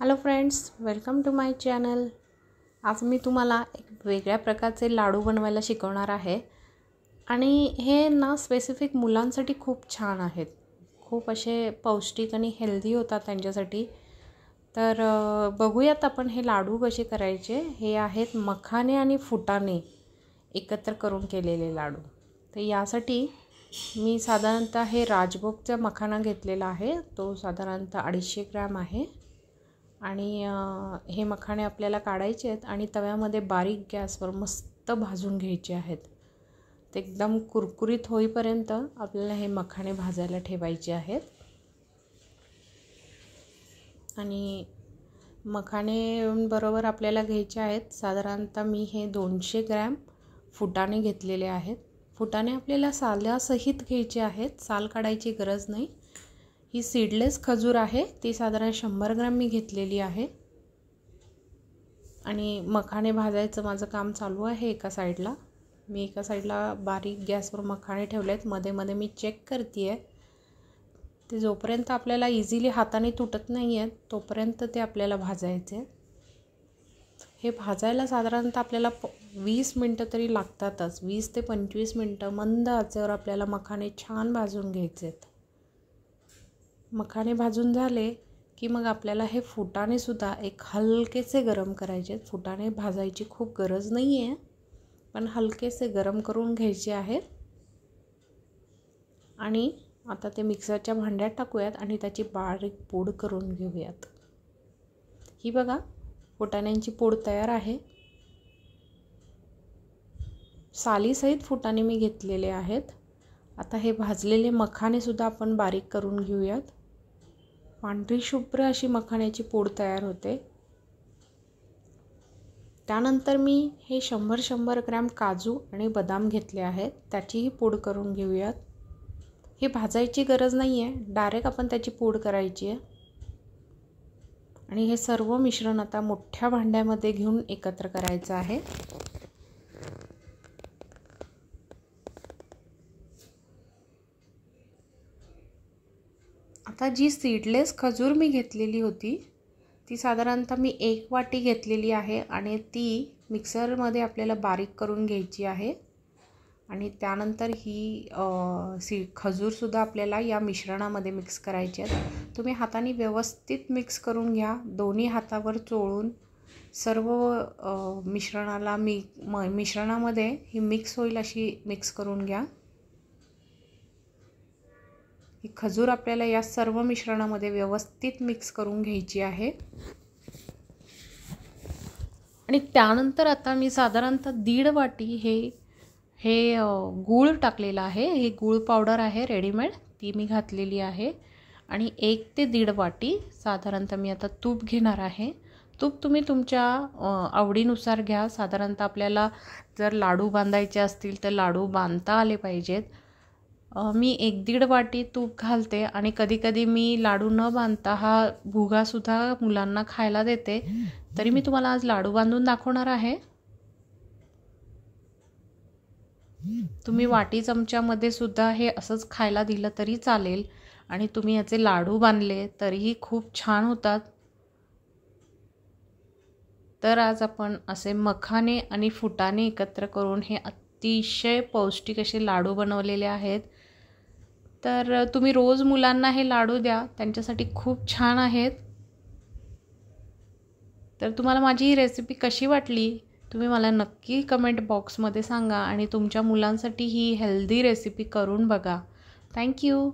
hello friends welcome to my channel आज मी तुम्हाला एक वेगळ्या प्रकारचे लाडू बनवायला शिकवणार आहे आणि हे ना स्पेसिफिक मुलांसाठी खूप छान आहेत खूप असे पौष्टिक आणि हेल्दी होतात त्यांच्यासाठी तर बघूयात आपण हे लाडू कसे करायचे हे आहेत मखाने आणि फुटाने एकत्र करून केलेले लाडू तर यासाठी मी साधारणतः हे राजभोगचा मखाना घेतलेला आहे तो साधारणतः अडीचशे ग्रॅम आहे आणि हे मखाणे आपल्याला काढायचे आहेत आणि तव्यामध्ये बारीक गॅसवर मस्त भाजून घ्यायचे आहेत ते एकदम कुरकुरीत होईपर्यंत आपल्याला हे मखाणे भाजायला ठेवायचे आहेत आणि मखाणे बरोबर आपल्याला घ्यायचे आहेत साधारणतः मी हे दोनशे ग्रॅम फुटाणे घेतलेले आहेत फुटाणे आपल्याला साल्यासहित घ्यायचे आहेत साल काढायची गरज नाही ही सीडलेस खजूर आहे ती साधारण शंभर ग्रॅम मी घेतलेली आहे आणि मखाने भाजायचं माझं काम चालू आहे एका साईडला मी एका साईडला बारीक गॅसवर मखाणे ठेवले आहेत मध्ये मध्ये मी चेक करते आहे ते जोपर्यंत आपल्याला इझिली हाताने तुटत नाही आहेत तोपर्यंत ते आपल्याला भाजायचे हे भाजायला साधारणतः आपल्याला प वीस मिनटं तरी लागतातच वीस ते पंचवीस मिनटं मंद आचेवर आपल्याला मखाणे छान भाजून घ्यायचे आहेत मखाने भाजून झाले की मग आपल्याला हे सुद्धा एक हलकेसे गरम करायचे फुटाणे भाजायची खूप गरज नाही आहे पण हलकेसे गरम करून घ्यायचे आहेत आणि आता ते मिक्सरच्या भांड्यात टाकूयात आणि त्याची बारीक पूड करून घेऊयात ही बघा फुटाण्यांची पूड तयार आहे सालीसहित फुटाणे मी घेतलेले आहेत आता हे भाजलेले मखानेसुद्धा आपण बारीक करून घेऊयात पांढरी शुभ्र अशी मखाण्याची पूड तयार होते त्यानंतर मी हे शंभर शंभर ग्रॅम काजू आणि बदाम घेतले आहेत त्याचीही पूड करून घेऊयात हे भाजायची गरज नाही आहे डायरेक्ट आपण त्याची पूड करायची आहे आणि हे सर्व मिश्रण आता मोठ्या भांड्यामध्ये घेऊन एकत्र करायचं आहे आता जी सीडलेस खजूर मी घेतलेली होती ती साधारणतः मी एक वाटी घेतलेली आहे आणि ती मिक्सरमध्ये आपल्याला बारीक करून घ्यायची आहे आणि त्यानंतर ही सी खजूरसुद्धा आपल्याला या मिश्रणामध्ये मिक्स करायची आहेत तुम्ही हाताने व्यवस्थित मिक्स करून घ्या दोन्ही हातावर चोळून सर्व मिश्रणाला मी म मिश्रणामध्ये ही मिक्स होईल अशी मिक्स करून घ्या ही खजूर आपल्याला या सर्व मिश्रणामध्ये व्यवस्थित मिक्स करून घ्यायची आहे आणि त्यानंतर आता मी साधारणतः दीड वाटी हे हे गूळ टाकलेलं आहे हे गूळ पावडर आहे रेडीमेड ती मी घातलेली आहे आणि एक ते दीड वाटी साधारणतः मी आता तूप घेणार आहे तूप तुम्ही तुमच्या आवडीनुसार घ्या साधारणतः आपल्याला जर लाडू बांधायचे असतील तर लाडू बांधता आले पाहिजेत मी एक दीड वाटी तूप घालते आणि कधीकधी मी लाडू न बांधता हा भुगासुद्धा मुलांना खायला देते तरी मी तुम्हाला आज लाडू बांधून दाखवणार आहे तुम्ही वाटी चमच्यामध्ये सुद्धा हे असंच खायला दिलं तरी चालेल आणि तुम्ही याचे लाडू बांधले तरीही खूप छान होतात तर आज आपण असे मखाने आणि फुटाने एकत्र करून हे अतिशय पौष्टिक असे लाडू बनवलेले आहेत तर तुम्ही रोज मुलांना हे लाडू द्या त्यांच्यासाठी खूप छान आहेत तर तुम्हाला माझी ही रेसिपी कशी वाटली तुम्ही मला नक्की कमेंट बॉक्समध्ये सांगा आणि तुमच्या मुलांसाठी ही हेल्दी रेसिपी करून बघा थँक्यू